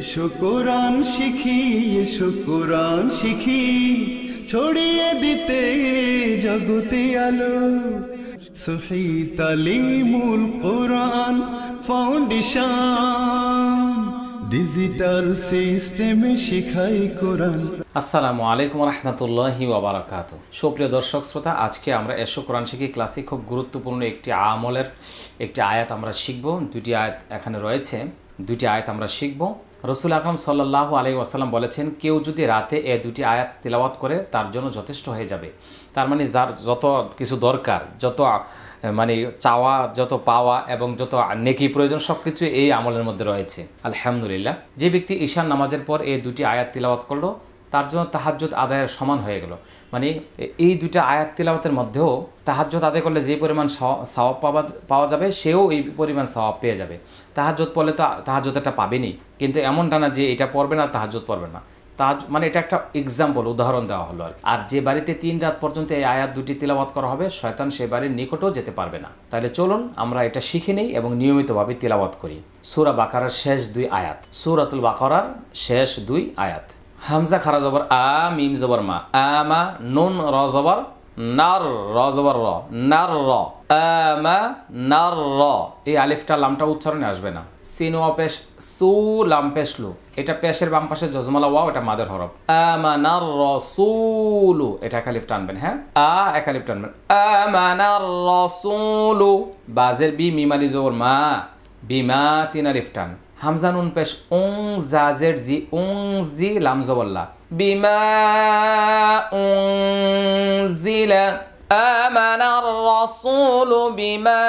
এসো কোরআন শিখি এসো কোরআন শিখি ছড়িয়ে দিতে জগতে আলো সহি কোরআন ফাউন্ডেশন ডিজিটাল সিস্টেমে শেখাই কোরআন আসসালামু আলাইকুম রহমতুল্লাহি ওবরাকাত সুপ্রিয় দর্শক শ্রোতা আজকে আমরা এসো কোরআন শিখি ক্লাসে খুব গুরুত্বপূর্ণ একটি আমলের একটি আয়াত আমরা শিখব দুটি আয়াত এখানে রয়েছে দুটি আয়াত আমরা শিখব রসুল আকরম সাল্লাহ আলি ওয়াসাল্লাম বলেছেন কেউ যদি রাতে এ দুটি আয়াত তেলাওয়াত করে তার জন্য যথেষ্ট হয়ে যাবে তার মানে যার যত কিছু দরকার যত মানে চাওয়া যত পাওয়া এবং যত নেকি প্রয়োজন সব কিছু এই আমলের মধ্যে রয়েছে আলহামদুলিল্লাহ যে ব্যক্তি ঈশান নামাজের পর এই দুটি আয়াত তিলাওয়াত করলো তার জন্য তাহাজ্যত আদায়ের সমান হয়ে গেল মানে এই দুটা আয়াত তিলাওয়াতের মধ্যেও তাহাজ্যত আদায় করলে যে পরিমাণ সওয়াব পাওয়া পাওয়া যাবে সেও এই পরিমাণ সওয়াব পেয়ে যাবে তাহাজত পড়লে তো তাহাজত একটা পাবেনি কিন্তু এমনটা না যে এটা পড়বে না তাহাজত পড়বে না তাহাজ মানে এটা একটা এক্সাম্পল উদাহরণ দেওয়া হলো আর আর যে বাড়িতে তিন রাত পর্যন্ত এই আয়াত দুটি তিলাবাত করা হবে শয়তান সে বাড়ির নিকটেও যেতে পারবে না তাহলে চলুন আমরা এটা শিখে নিই এবং নিয়মিতভাবে তিলাবাত করি সুরা বাকারার শেষ দুই আয়াত সুরাতুল বাকরার শেষ দুই আয়াত হামজা খারা জবর আ মিম জবর মা মা নুন র জবর নার র জবর র নার র নার র এই আলিফটা লামটা উচ্চারণে আসবে না সিনো পেশ সু লাম পেশ এটা পেশের বাম পাশে জজমালা ওয়াও এটা মাদের হরফ আমানার রসুলু এটা এক আলিফ টানবেন হ্যাঁ আ এক আলিফ টানবেন আমানার রসুলু বাজের বি মিমালি জবর মা বিমা তিন আলিফ টান হামজান উন পেশ উং জা জেড জি ওং জি লাম জবল্লা বিমা উং জিলা آمن বিমা بما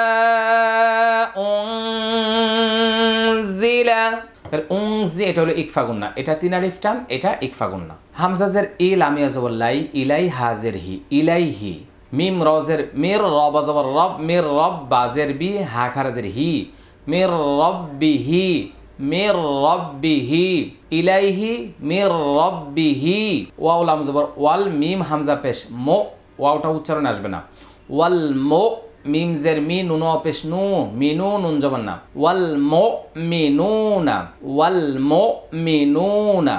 أنزل তাহলে জি এটা হলো ইকফা গুন্না এটা তিন আলিফ টান এটা ইকফা গুন্না হামজাজের ই আমি আজবল্লাই ইলাই হাজের হি ইলাই হি মিম রজের মির রব জবর রব মির রব বাজের বি হাখারাজের হি মির রব বি হি মির রব্বিহি ইলাইহি মির রব্বিহি ওয়াউল হামজাবর ওয়াল মিম হামজা পেশ মো ওয়াউটা উচ্চারণ আসবে না ওয়াল মো মিম জের মি নুন অপেশ নু মিনু নুন জবান না ওয়াল মো মিনুনা ওয়াল মো মিনুনা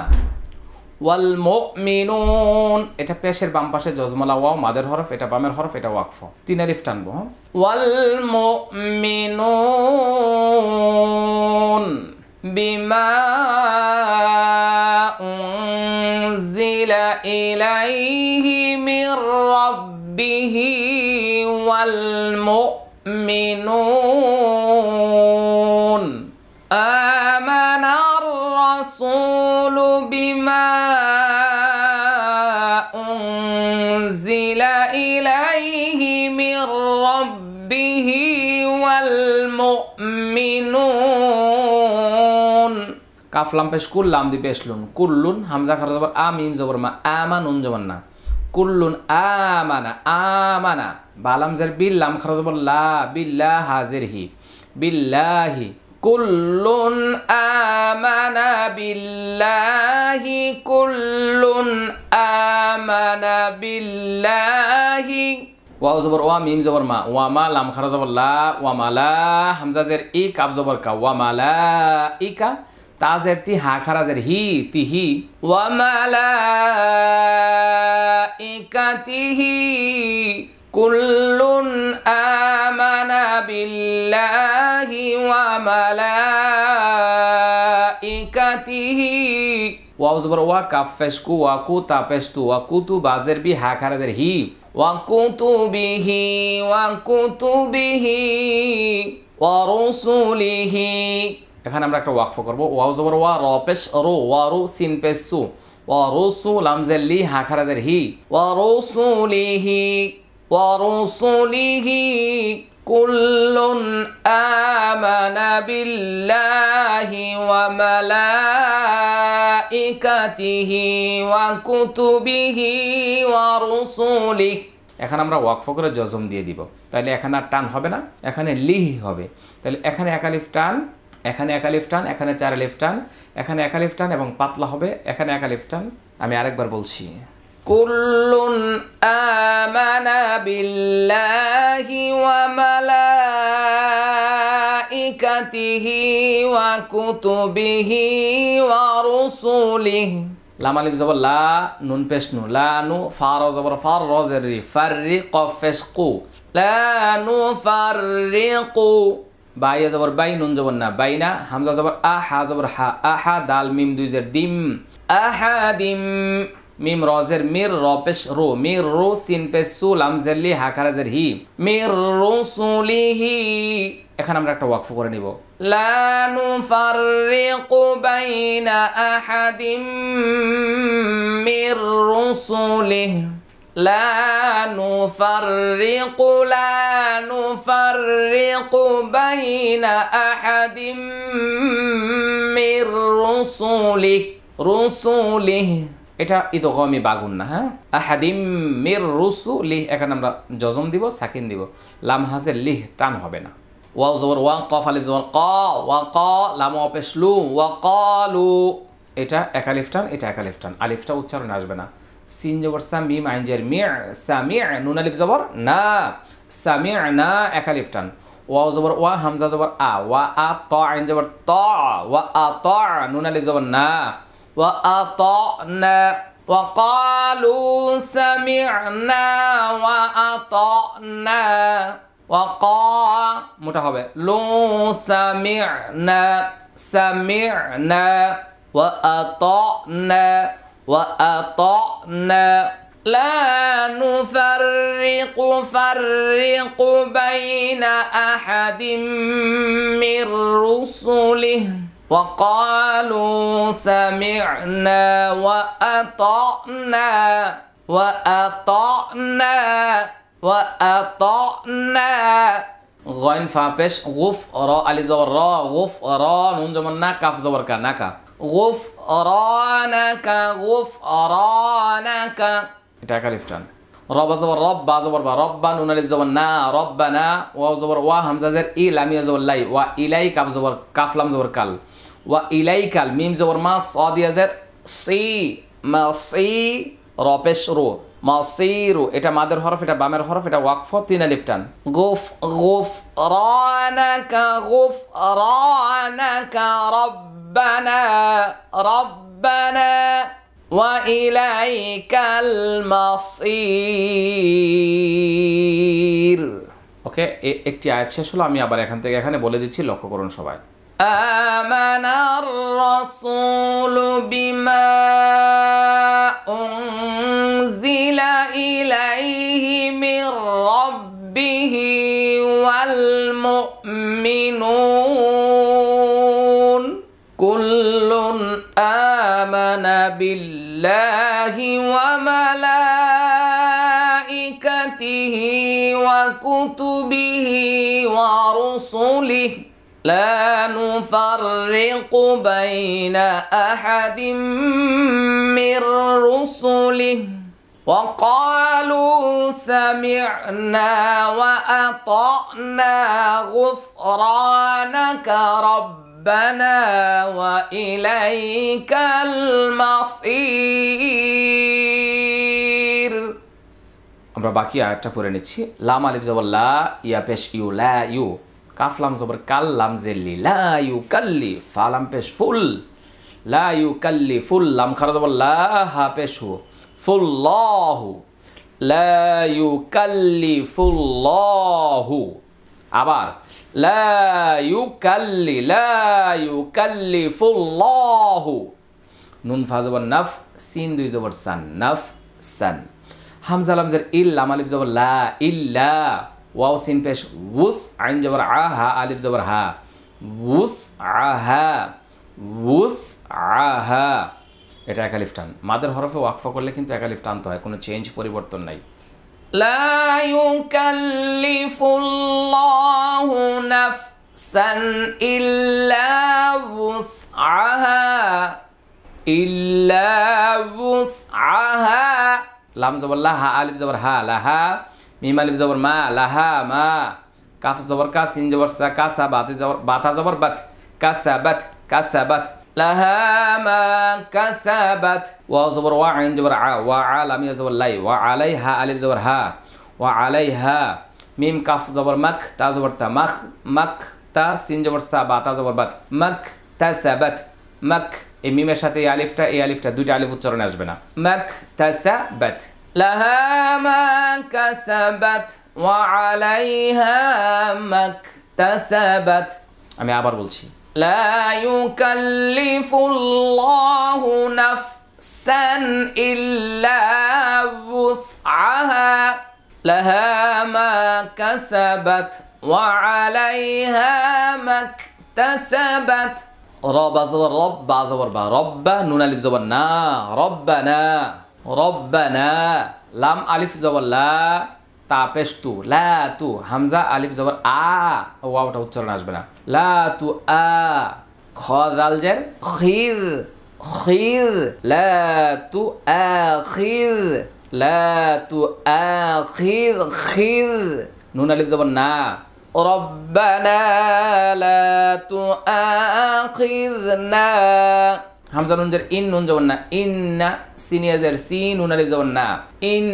ওয়াল মো মিনুন এটা পেশের বাম পাশে জজমলা ওয়াও মাদের হরফ এটা বামের হরফ এটা ওয়াকফ তিন আরিফ টানবো হ্যাঁ? ওয়াল মো মিনুন بما أنزل إليه من ربه والمؤمنون آمن الرسول بما কাফ লাম পেশ কুল্লাম দি লুন কুল্লুন হামজা খারাজ জবর আ মিম জবর মা আমান উন জবর না কুল্লুন আমানা আমানা বালাম জের বিল্লাম লাম জবর লা বিল্লা হাজির হি বিল্লাহি কুল্লুন আমানা বিল্লাহি কুল্লুন আমানা বিল্লাহি ওয়া জবর ওয়া মিম জবর মা ওয়া মা লাম খারা জবর লা ওয়া হামজা জের ই কাফ জবর কা ওয়া মালা ই কা তাজের তি হা খারাজের হি তি হি ওয়ামালাইকাতিহি কুল্লুন আমানা বিল্লাহি ওয়া মালাইকাতিহি ওয়াও জবর ওয়া কাফেশকু ওয়া কু তাপেশতু ওয়া কুতু বাজের বি হা খারাজের হি ওয়া কুতুবিহি ওয়া কুতুবিহি ওয়া রুসুলিহি এখানে আমরা একটা ওয়াকফ করবো ওয়াও জবর ওয়া র পেশ রো ওয়া রু সিন পেশ সু ওয়া রো সু লামজের লি হা খারাজের হি ওয়া রো সু লি হি ওয়া রো সু লি হি كل آمن بالله وملائكته وكتبه ورسله এখন আমরা ওয়াকফ করে জজম দিয়ে দিব তাহলে এখানে আর টান হবে না এখানে লিহি হবে তাহলে এখানে একালিফ টান এখানে একা লিফ টান এখানে চার লিফ টান এখানে একা লিফ টান এবং পাতলা হবে এখানে একা লিফ টান আমি আরেকবার বলছি কুল্লুন আমানা বিল্লাহি ওয়া মালাইকাতিহি ওয়া কুতুবিহি ওয়া রুসুলিহি লাম আলিফ জবর লা নুন পেশ নু লা নু ফার জবর ফার র জের রি ফার রি কফ পেশ লা নু ফার রি কু বাইয়া জবর বাই নুন জবর না বাইনা হামজা জবর আ হা জবর হা আহা দাল মিম দুই জের দিম আহা দিম মিম রজের মির র পেশ রো মির রো সিন পেশ সু লাম জেরলি হা খারাজের হি মির হি এখন আমরা একটা ওয়াকফ করে নিব লা ফারিকু বাইনা আহাদিম মির রুসুলিহি لا نفرق لا نفرق بين أحد من رسله رسله এটা ইদগমি বাগুন না হ্যাঁ আহাদিম মির রুসু লিহ এখানে আমরা জজম দিব সাকিন দিব লাম হাজে লিহ টান হবে না ওয়া জবর ওয়া ক আলিফ জবর ক ওয়া ক লাম অপেশলু ওয়া কলু এটা একালিফ টান এটা একালিফ টান আলিফটা উচ্চারণ আসবে না সিন জবর সা মিম আইন জের মি সামি নুন আলিফ জবর না সামি না এক আলিফ টান ওয়া জবর ওয়া হামজা জবর আ ওয়া আ ত আইন জবর ত ওয়া আ ত নুন আলিফ জবর না ওয়া আ ত না وقالوا سمعنا وأطعنا وقا মোটা হবে লু সামিনা সামিনা وأطعنا وأطعنا لا نفرق فرق بين أحد من رسله وقالوا سمعنا وأطعنا وأطعنا وأطعنا غين فابش غفران ألي زبر را غفران هم زبر ناكا فزبر كا ناكا গুফরানাকা গুফরানাকা এটা একালিফ টান রব্বা জবর রব্বা জবর বা রব্বা নুন আলিফ জবর না রব্বানা ওয়া জবর ওয়া হামজা জের ই লামিয়া জবর লাই ওয়া ইলাই কাফ জবর কাফলাম জবর কাল ওয়া ইলাই কাল মিম জবর মা সাদিয়া জের সি মা সি রপেশ রো মাসিরু এটা মাদের হরফ এটা বামের হরফ এটা ওয়াকফ তিন আলিফ টান গুফ গুফ রানাকা গুফ রানাকা রব্বানা রব্বানা وإليك মাসির ওকে একটি আয়াত শেষ হলো আমি আবার এখান থেকে এখানে বলে দিচ্ছি লক্ষ্য করুন সবাই আমানার রাসূল বিমা الله وملائكته وكتبه ورسله لا نفرق بين أحد من رسله وقالوا سمعنا وأطعنا غفرانك رب ربنا وإليك المصير আমরা বাকি আয়াতটা পড়ে নিচ্ছি লাম আলিফ জবর লা ইয়া পেশ ইউ লা ইউ কাফ লাম জবর কাল লাম জেল্লি লা ইউ কাল্লি ফা লাম পেশ ফুল লা ইউ কাল্লি ফুল লাম খারা জবর লা হা পেশ হু ফুল লাহু লা ইউ কাল্লি ফুল লাহু আবার لا يكلي لا يكلف الله নুন ফাজবর নাফ সিন দুই জবর সান নাফ সান হামজা লামজের ইল আমালিফ জবর লা ইল্লা ওয়াও সিন পেশ উস আইন জবর আ হা আলিফ জবর হা উস আহা উস আহা এটা একালিফ টান মাদের হরফে ওয়াকফা করলে কিন্তু একালিফ টানতে হয় কোনো চেঞ্জ পরিবর্তন নাই لا يكلف الله نفسا إلا وسعها إلا وسعها لام زبر لها ألف زبر ها لها ميم ألف زبر ما لها ما كاف زبر كا سين زبر سا كا بات زبر باتا زبر بات, كسبت بات. لها ما كسبت وزبر وعين جبر ع وعلى ميم زبر لي وعليها ألف زبر ها وعليها ميم كاف زبر مك تا زبر تا مخ مك تا سين জবর সা বা তা জবর বাত মক তাসাবাত মক এই মিমের সাথে এই আলিফটা এই আলিফটা দুইটা আলিফ উচ্চারণ আসবে না মক তাসাবাত লাহা মা কাসাবাত ওয়া আলাইহা মক তাসাবাত আমি আবার বলছি لا يكلف الله نفسا إلا وسعها لها ما كسبت وعليها ما اكتسبت رب زبر رب زبر با رب نون الف زبر نا ربنا ربنا لم الف زبر لا তাপেস্তু লা তু হামজা আলিফ জবর আ ওয়াওটা উচ্চারণ আসবে না লা তু আ খ জাল জের খির খির লা তু আ খির লা তু আ খির খির নুন আলিফ জবর না লা তু ربنا لا না হামজা নুন জের ইন নুন যাবেন না ইন না সিনিয়া জের সি নুন আলিফ যাবেন না ইন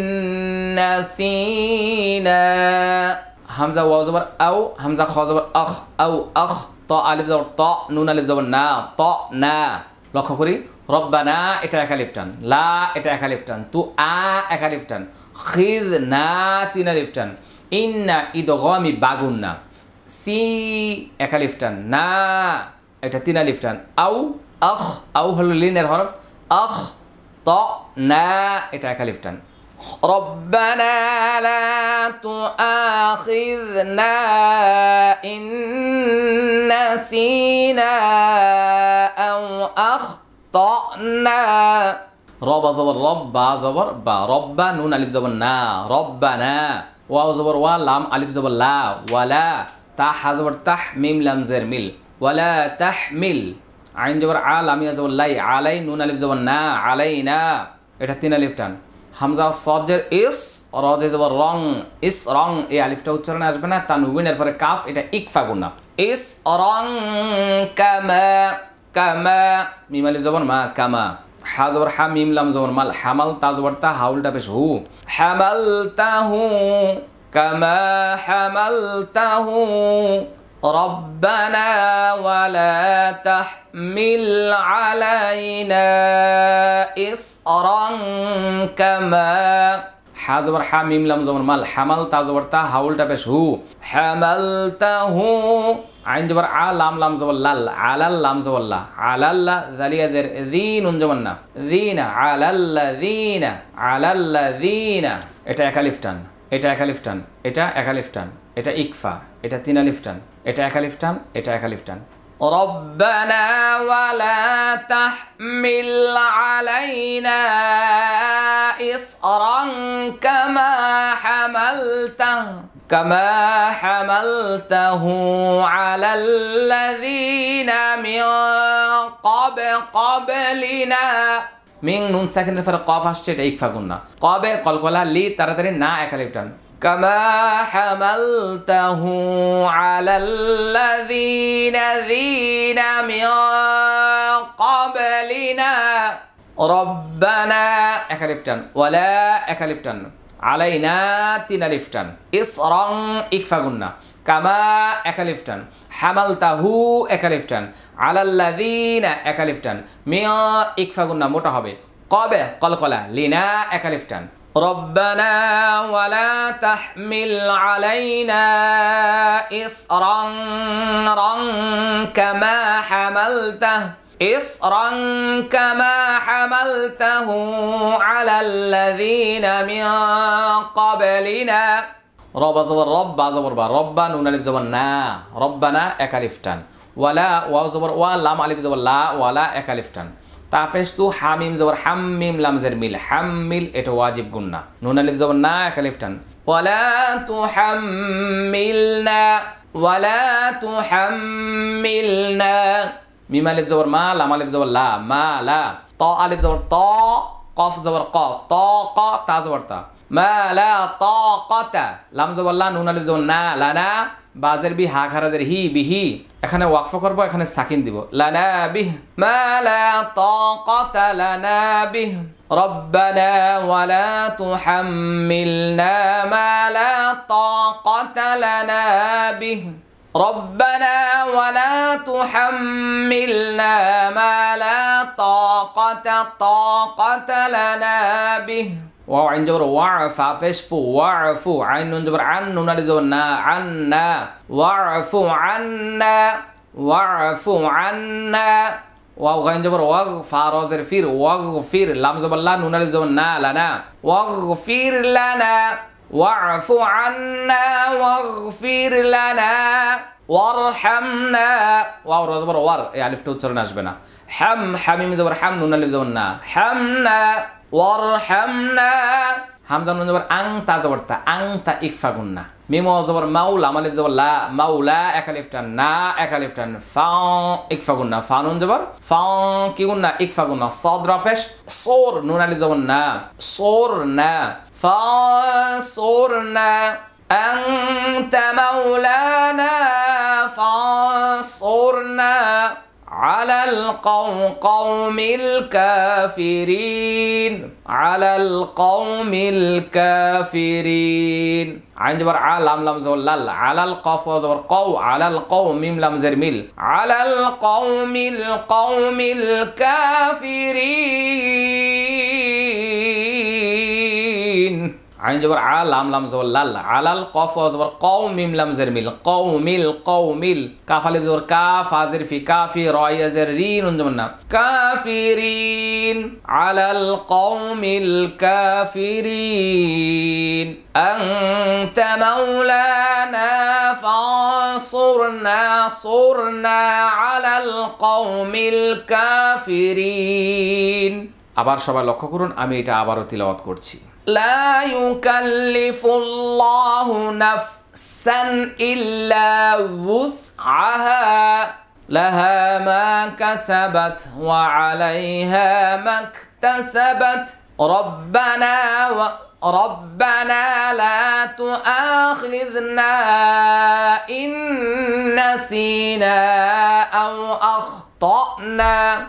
না সিনা হামজা ওয়াও যাবার আও হামজা খ যাবার আখ আও আখ ত আলিফ যাবার ত নুন আলিফ যাবেন না ত না লক্ষ্য করি রব্বানা এটা একা টান লা এটা একা টান তু আ একা টান খিদ না তিন আলিফ টান ইন না ইদ গমি বাগুন না সি একালিফ টান না এটা তিন আলিফ টান আউ আহ আউ হলো লিনের হরফ আহ ত না এটা একা টান ربنا لا تؤاخذنا إن نسينا أو أخطأنا রব আজবর রব বা জবর বা রব্বা নুন আলিফ জবর না রব্বা না ওয়া জবর ওয়া লাম আলিফ জবর লা ওয়ালা তাহ হাজবর তাহ মিম লাম জের মিল ওয়ালা তাহ মিল আইন জবর আল আমি জবর লাই আলাই নুন আলিফ জবর না আলাই না এটা তিন আলিফ টান হামজা সবজের ইস রজে জবর রং ইস রং এই আলিফটা উচ্চারণে আসবে না তানউইনের পরে কাফ এটা ইক ইকফা গুণা ইস রং কামা কামা মিম আলিফ জবর মা কামা হা জবর হা মিম লাম জবর মাল হামাল তা জবর তা হাউলটা পেশ হু হামাল তাহু কামা হামাল তাহু ربنا ولا تحمل علينا إصرا كما হাজবর হা মিম লাম মাল হামাল তা তা হাউলটা বেশ হু হামাল তা হু আইন জবর আ লাম লাম জবর লাল আলাল লাম জবর লা আলাল্লা জালিয়াদের দিন উন জবর না দিনা আলাল্লা আলাল্লা এটা একালিফটান এটা একালিফ টান এটা একালিফ টান এটা ইকফা এটা তিনালিফ টান এটা একালিফ টান এটা একালিফ টান ربنا ولا تحمل علينا إصرا كما حملته كما حملته على الذين من قبل قبلنا মিং নুন সাকিনের ফের কফ আসছে এটা ইকফাগুন না কবে কলকলা লি তাড়াতাড়ি না একালিপ كما حملته على الذين ذين من قبلنا ربنا একালিপটান ওয়ালা একালিপটান আলাইনা তিনালিফটান ইসরং ইকফাগুন্না কামা একালিফটান হামাল তাহু একালিফটান আলাল্লাদিনা একালিফটান মিয়া ইকফাগুন্না মোটা হবে কবে কলকলা লিনা একালিফটান ربنا ولا تحمل علينا إصرا كما حملته إصرا كما حملته على الذين من قبلنا রব আজবর রব বা জবর বা রব্বা নুন আলিফ জবর না রব্বা না এক আলিফ টান ওয়ালা ওয়া জবর ওয়া লাম আলিফ জবর লা ওয়ালা এক আলিফ টান তাপেশ তু হামিম জবর হাম্মিম লামজের মিল হাম্মিল এটা ওয়াজিব গুন্না নুন আলিফ জবর না এক আলিফ টান ওয়ালা তু হাম্মিলনা ওয়ালা তু হাম্মিলনা মিম আলিফ জবর মা লাম আলিফ জবর লা মা লা ত আলিফ জবর ত কফ জবর ক ত ক তা জবর তা মা লা তাকাতা লামজ জবাল্লাহ নুন আলিফ জবাল না লানা বাজের বি হা খারাজের হি বিহি এখানে ওয়াকফ করব এখানে সাকিন দিব লানা বিহ মা লা তাকাতা লানা বিহ ربنا ولا تحملنا ما لا طاقة لنا به ربنا ولا تحملنا ما لا طاقة طاقة لنا به واو عين جبر وعف بيشفو وعفو عين نون جبر عن نون لزونا عنا وعفو عنا وعفو عنا واو غين جبر وغفا روزر فير وغفير لام زبر لا نون لزونا لنا وغفير لنا واعف عنا واغفر لنا وارحمنا واو روزر وار يعني فتوتر بنا হ্যাম হামিম জবর হাম নুন আলিফ জবর না হ্যাম না ওয়ার হ্যাম না হামজা নুন জবর আং তা জবর তা আং তা ইকফা গুন্না মিম জবর মাউল আম আলিফ জবর লা মাউলা এক আলিফটান না এক আলিফটান ফাও ইকফা না ফা নুন জবর ফাও কি না ইকফা গুন্না সদ রপেশ সোর নুন আলিফ জবর না সোর না ফা সোর না أنت مولانا না على القوم الكافرين على القوم الكافرين عند بر عالم لم زول لل على القف وزور قو على القوم ميم لم زرميل على القوم القوم الكافرين আইন জবর আ লাম লাম জবর লাল আলাল কফ জবর কও মিম লাম জের মিল কও মিল কও মিল কাফালি জবর কাফ আজের ফি কাফি রয় আজের রিন উন জবর না কাফিরিন আলাল মিল কাফিরিন انت مولانا فانصرنا صرنا على القوم الكافرين আবার সবাই লক্ষ্য করুন আমি এটা আবারও তিলাওয়াত করছি لا يكلف الله نفسا إلا وسعها لها ما كسبت وعليها ما اكتسبت ربنا و ربنا لا تؤاخذنا إن نسينا أو أخطأنا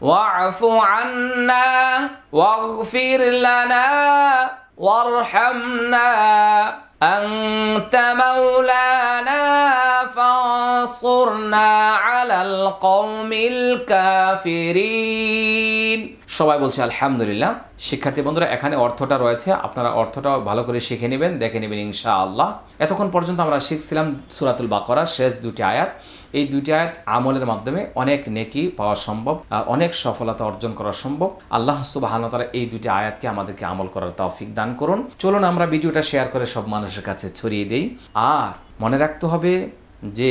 واعف عنا واغفر لنا وارحمنا أنت مولانا فانصرنا على القوم الكافرين সবাই বলছে আলহামদুলিল্লাহ শিক্ষার্থী বন্ধুরা এখানে অর্থটা রয়েছে আপনারা অর্থটা ভালো করে শিখে নেবেন দেখে নেবেন ইনশা আল্লাহ এতক্ষণ পর্যন্ত আমরা শিখছিলাম সুরাতুল বাকরা শেষ দুটি আয়াত এই দুইটি আয়াত আমলের মাধ্যমে অনেক নেকি পাওয়া সম্ভব অনেক সফলতা অর্জন করা সম্ভব আল্লাহ সুবাহানতারা এই দুইটি আয়াতকে আমাদেরকে আমল করার তৌফিক দান করুন চলুন আমরা ভিডিওটা শেয়ার করে সব মানুষের কাছে ছড়িয়ে দেই আর মনে রাখতে হবে যে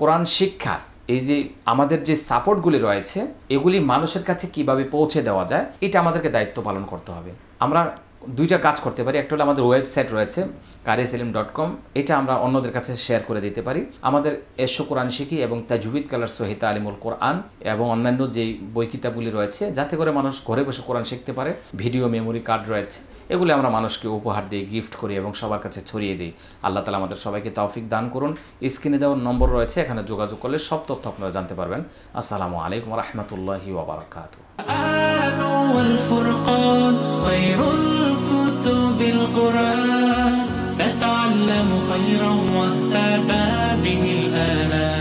কোরআন শিক্ষা এই যে আমাদের যে সাপোর্টগুলি রয়েছে এগুলি মানুষের কাছে কিভাবে পৌঁছে দেওয়া যায় এটা আমাদেরকে দায়িত্ব পালন করতে হবে আমরা দুইটা কাজ করতে পারি একটা হলো আমাদের ওয়েবসাইট রয়েছে কারিসেলিম ডট কম এটা আমরা অন্যদের কাছে শেয়ার করে দিতে পারি আমাদের এশো কোরআন শিখি এবং তাজুবিদ কালার সহিত আলিমুল কোরআন এবং অন্যান্য যেই বই কিতাবগুলি রয়েছে যাতে করে মানুষ ঘরে বসে কোরআন শিখতে পারে ভিডিও মেমোরি কার্ড রয়েছে এগুলি আমরা মানুষকে উপহার দিই গিফট করি এবং সবার কাছে ছড়িয়ে দিই আল্লাহ তালা আমাদের সবাইকে তৌফিক দান করুন স্ক্রিনে দেওয়ার নম্বর রয়েছে এখানে যোগাযোগ করলে সব তথ্য আপনারা জানতে পারবেন আসসালামু আলাইকুম রহমতুল্লাহ ওবরাকাত القرآن نتعلم خيرا واهتدى به الآلام